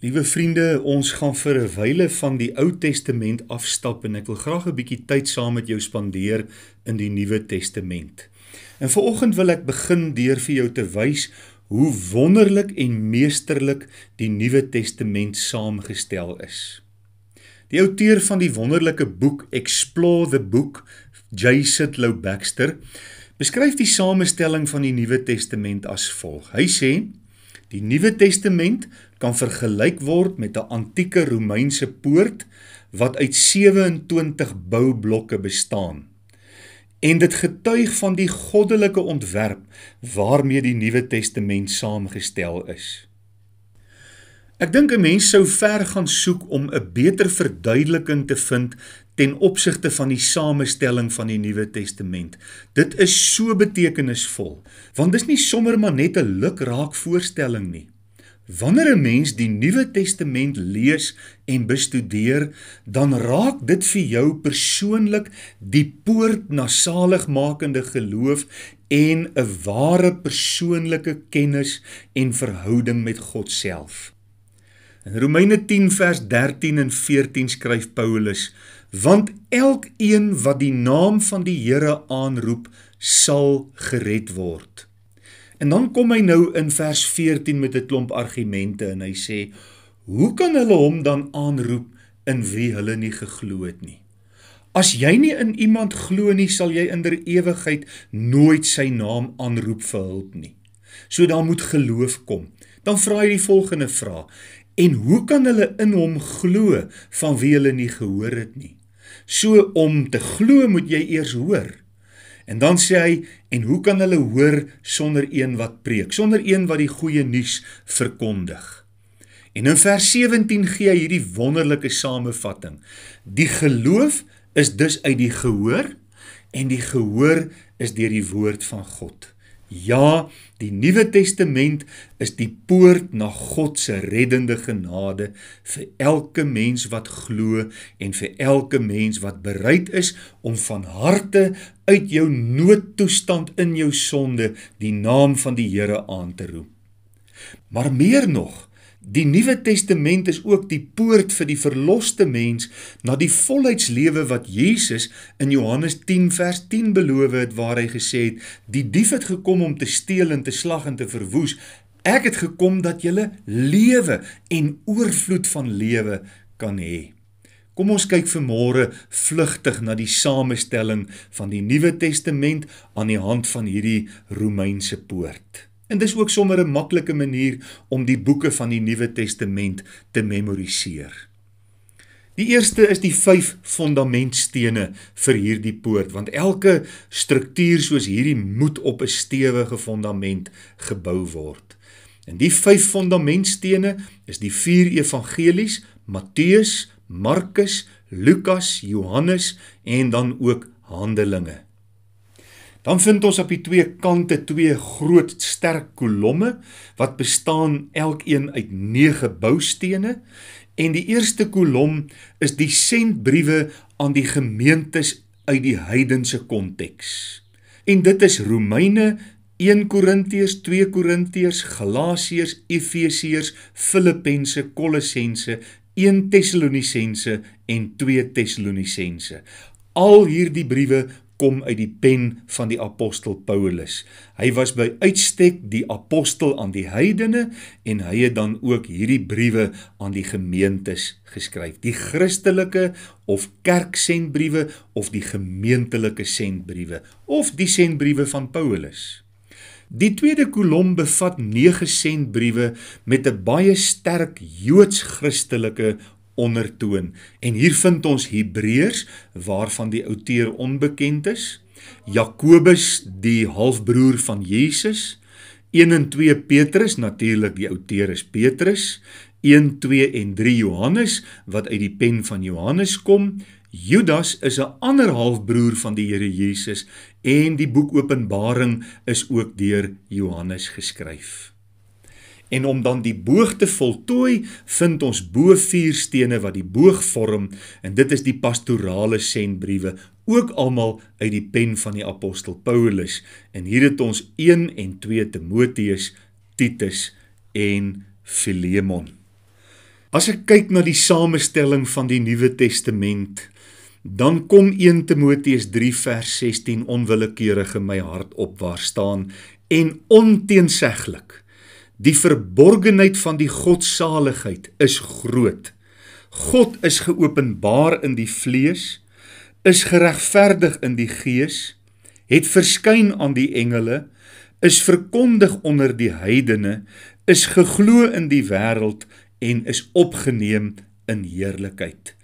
Liewe vriende, ons gaan vir 'n wyle van die Ou Testament afstap en ek wil graag 'n bietjie tyd saam met jou spandeer in die Nuwe Testament. En vanoggend wil ek begin deur vir jou te wys hoe wonderlik en meesterlik die Nuwe Testament saamgestel is. Die outeur van die wonderlike boek Explore the Book, J. Sidlow Baxter, beskryf die samestelling van die Nuwe Testament as volg. Hy sê: "Die Nuwe Testament kan vergelyk word met 'n antieke Romeinse poort wat uit 27 boublokke bestaan. En dit getuig van die goddelike ontwerp waarmee die Nuwe Testament saamgestel is. Ek dink 'n mens sou ver gaan soek om 'n beter verduideliking te vind ten opsigte van die samestelling van die Nuwe Testament. Dit is so betekenisvol, want dis nie sommer maar net 'n lukraak voorstelling nie. Wanneer 'n mens die Nuwe Testament lees en bestudeer, dan raak dit vir jou persoonlik die poort na saligmakende geloof en 'n ware persoonlike kennis en verhouding met God self. In Romeine 10 vers 13 en 14 skryf Paulus: "Want elkeen wat die naam van die Here aanroep, sal gered word." En dan kom hy nou in vers 14 met 'n klomp argumente en hy sê: "Hoe kan hulle hom dan aanroep in wie hulle nie geglo het nie? As jy nie in iemand glo nie, sal jy inder ewigheid nooit sy naam aanroep vir hulp nie. So dan moet geloof kom." Dan vra hy die volgende vraag: "En hoe kan hulle in hom glo van wie hulle nie gehoor het nie?" So om te glo moet jy eers hoor. En dan sê hy, en hoe kan hulle hoor sonder een wat preek, sonder een wat die goeie nuus verkondig? En in vers 17 gee hy hierdie wonderlike samevatting. Die geloof is dus uit die gehoor en die gehoor is deur die woord van God. Ja, die Nuwe Testament is die poort na God se reddende genade vir elke mens wat glo en vir elke mens wat bereid is om van harte uit jou noodtoestand in jou sonde die naam van die Here aan te roep. Maar meer nog, Die Nuwe Testament is ook die poort vir die verloste mens na die volheidslewe wat Jesus in Johannes 10 vers 10 beloof het waar hy gesê het: "Die dief het gekom om te steel en te slag en te verwoes. Ek het gekom dat julle lewe en oorvloed van lewe kan hê." Kom ons kyk vanmôre vlugtig na die samestelling van die Nuwe Testament aan die hand van hierdie Romeinse poort. En dis ook sommer 'n maklike manier om die boeke van die Nuwe Testament te memoriseer. Die eerste is die vyf fondamentstene vir hierdie poort, want elke struktuur soos hierdie moet op 'n stewige fondament gebou word. En die vyf fondamentstene is die vier evangelies: Matteus, Markus, Lukas, Johannes en dan ook Handelinge. Dan vind ons op die twee kante twee groot sterk kolomme wat bestaan elk een uit 9 boustene en die eerste kolom is die sendbriewe aan die gemeentes uit die heidense konteks. En dit is Romeine, 1 Korintiërs, 2 Korintiërs, Galasiërs, Efesiërs, Filippense, Kolossense, 1 Tessalonisense en 2 Tessalonisense. Al hierdie briewe kom uit die pen van die apostel Paulus. Hy was by uitstek die apostel aan die heidene en hy het dan ook hierdie briewe aan die gemeentes geskryf. Die Christelike of kerksendbriewe of die gemeentelike sendbriewe of die sendbriewe van Paulus. Die tweede kolom bevat 9 sendbriewe met 'n baie sterk Joods-Christelike ondertoon. En hier vind ons Hebreërs waarvan die outeur onbekend is, Jakobus die halfbroer van Jesus, 1 en 2 Petrus, natuurlik die outeur is Petrus, 1, 2 en 3 Johannes wat uit die pen van Johannes kom. Judas is 'n ander halfbroer van die Here Jesus en die boek Openbaring is ook deur Johannes geskryf en om dan die boog te voltooi vind ons bo vier stene wat die boog vorm en dit is die pastorale sendbriewe ook almal uit die pen van die apostel Paulus en hier het ons 1 en 2 Timoteus, Titus en Filemon. As ek kyk na die samestelling van die Nuwe Testament, dan kom 1 Timoteus 3 vers 16 onwillekeurig in my hart op waar staan en onteenseglik Die verborgenheid van die godsaligheid is groot. God is geopenbaar in die vlees, is geregverdig in die gees, het verskyn aan die engele, is verkondig onder die heidene, is geglo in die wêreld en is opgeneem in heerlikheid.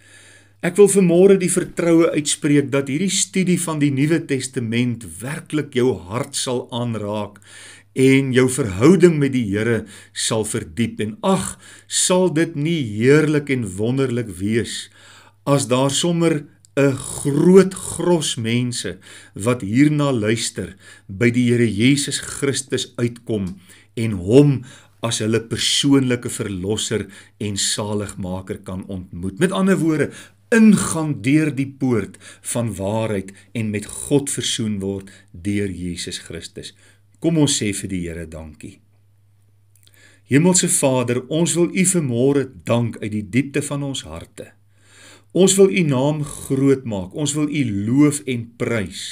Ek wil vanmôre die vertroue uitspreek dat hierdie studie van die Nuwe Testament werklik jou hart sal aanraak en jou verhouding met die Here sal verdiep en ag sal dit nie heerlik en wonderlik wees as daar sommer 'n groot gros mense wat hierna luister by die Here Jesus Christus uitkom en hom as hulle persoonlike verlosser en saligmaker kan ontmoet. Met ander woorde, ingang deur die poort van waarheid en met God versoen word deur Jesus Christus. Kom ons sê vir die Here dankie. Hemelse Vader, ons wil U vanmôre dank uit die diepte van ons harte. Ons wil U naam groot maak. Ons wil U loof en prys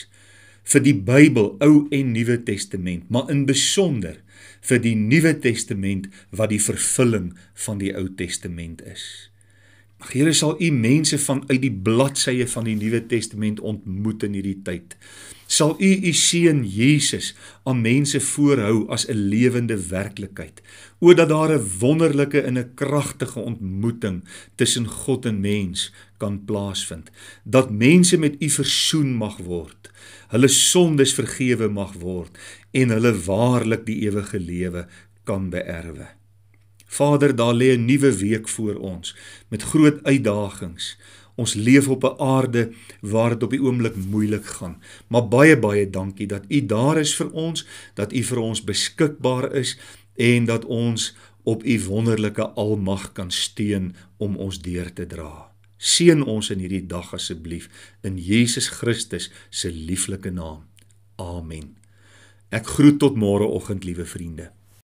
vir die Bybel, Ou en Nuwe Testament, maar in besonder vir die Nuwe Testament wat die vervulling van die Ou Testament is. Mag Here sal U mense vanuit die bladsye van die Nuwe Testament ontmoet in hierdie tyd sal u u seun Jesus aan mense voorhou as 'n lewende werklikheid. O dat daar 'n wonderlike en 'n kragtige ontmoeting tussen God en mens kan plaasvind, dat mense met u versoen mag word, hulle sondes vergewe mag word en hulle waarlik die ewige lewe kan beerwe. Vader, daar lê 'n nuwe week voor ons met groot uitdagings. Ons leef op 'n aarde waar dit op die oomblik moeilik gaan. Maar baie baie dankie dat U daar is vir ons, dat U vir ons beskikbaar is en dat ons op U wonderlike almag kan steun om ons deur te dra. Seën ons in hierdie dag asseblief in Jesus Christus se lieflike naam. Amen. Ek groet tot môreoggend, liewe vriende.